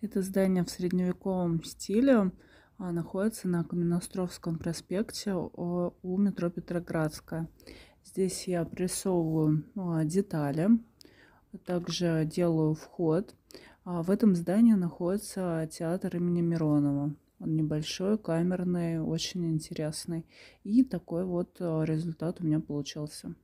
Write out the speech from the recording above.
Это здание в средневековом стиле а, находится на Каменноостровском проспекте у метро Петроградская. Здесь я прессовываю а, детали, также делаю вход. А, в этом здании находится театр имени Миронова. Он небольшой, камерный, очень интересный. И такой вот результат у меня получился.